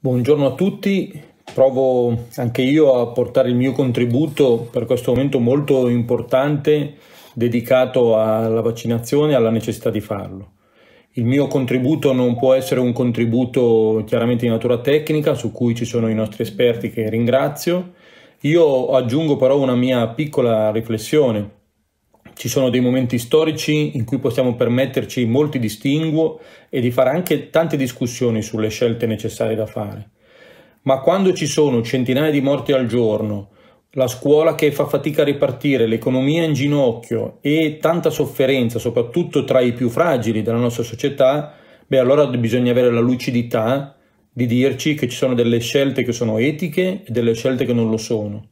Buongiorno a tutti, provo anche io a portare il mio contributo per questo momento molto importante dedicato alla vaccinazione e alla necessità di farlo. Il mio contributo non può essere un contributo chiaramente di natura tecnica, su cui ci sono i nostri esperti che ringrazio. Io aggiungo però una mia piccola riflessione ci sono dei momenti storici in cui possiamo permetterci molti distinguo e di fare anche tante discussioni sulle scelte necessarie da fare. Ma quando ci sono centinaia di morti al giorno, la scuola che fa fatica a ripartire, l'economia in ginocchio e tanta sofferenza, soprattutto tra i più fragili della nostra società, beh allora bisogna avere la lucidità di dirci che ci sono delle scelte che sono etiche e delle scelte che non lo sono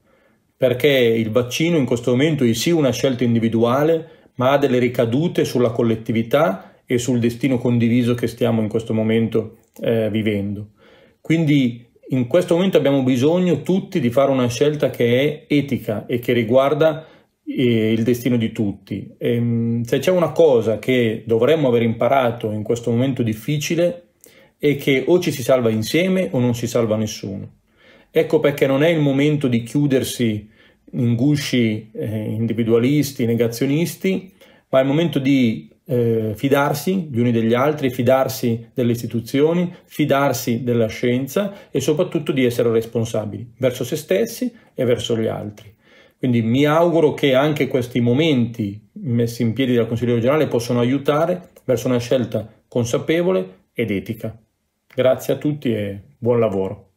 perché il vaccino in questo momento è sì una scelta individuale, ma ha delle ricadute sulla collettività e sul destino condiviso che stiamo in questo momento eh, vivendo. Quindi in questo momento abbiamo bisogno tutti di fare una scelta che è etica e che riguarda eh, il destino di tutti. E, ehm, se c'è una cosa che dovremmo aver imparato in questo momento difficile è che o ci si salva insieme o non si salva nessuno. Ecco perché non è il momento di chiudersi in gusci eh, individualisti, negazionisti, ma è il momento di eh, fidarsi gli uni degli altri, fidarsi delle istituzioni, fidarsi della scienza e soprattutto di essere responsabili verso se stessi e verso gli altri. Quindi mi auguro che anche questi momenti messi in piedi dal Consiglio regionale possano aiutare verso una scelta consapevole ed etica. Grazie a tutti e buon lavoro.